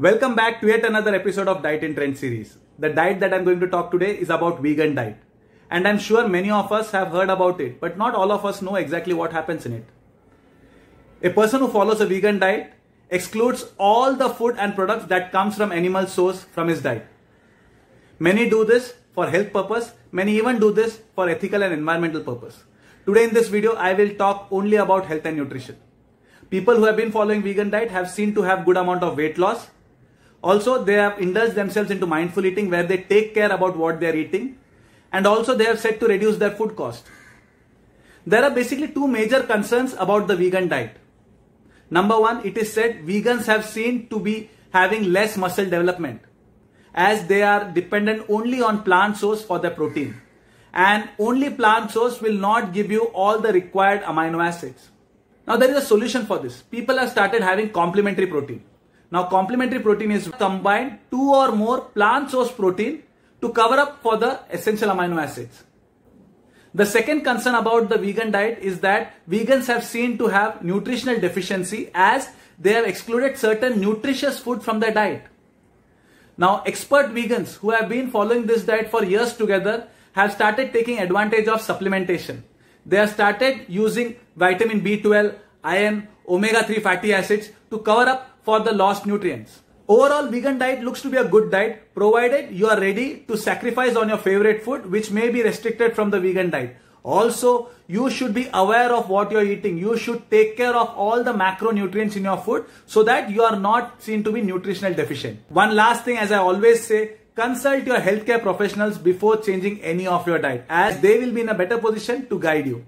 Welcome back to yet another episode of Diet in Trend series. The diet that I'm going to talk today is about vegan diet. And I'm sure many of us have heard about it, but not all of us know exactly what happens in it. A person who follows a vegan diet excludes all the food and products that comes from animal source from his diet. Many do this for health purpose, many even do this for ethical and environmental purpose. Today in this video, I will talk only about health and nutrition. People who have been following vegan diet have seen to have good amount of weight loss also, they have indulged themselves into mindful eating where they take care about what they are eating. And also, they have said to reduce their food cost. There are basically two major concerns about the vegan diet. Number one, it is said vegans have seen to be having less muscle development as they are dependent only on plant source for their protein. And only plant source will not give you all the required amino acids. Now, there is a solution for this. People have started having complementary protein. Now complementary protein is combined two or more plant source protein to cover up for the essential amino acids. The second concern about the vegan diet is that vegans have seen to have nutritional deficiency as they have excluded certain nutritious food from their diet. Now expert vegans who have been following this diet for years together have started taking advantage of supplementation. They have started using vitamin B12, iron, omega-3 fatty acids to cover up for the lost nutrients. Overall, vegan diet looks to be a good diet provided you are ready to sacrifice on your favorite food which may be restricted from the vegan diet. Also, you should be aware of what you're eating. You should take care of all the macronutrients in your food so that you are not seen to be nutritional deficient. One last thing, as I always say, consult your healthcare professionals before changing any of your diet as they will be in a better position to guide you.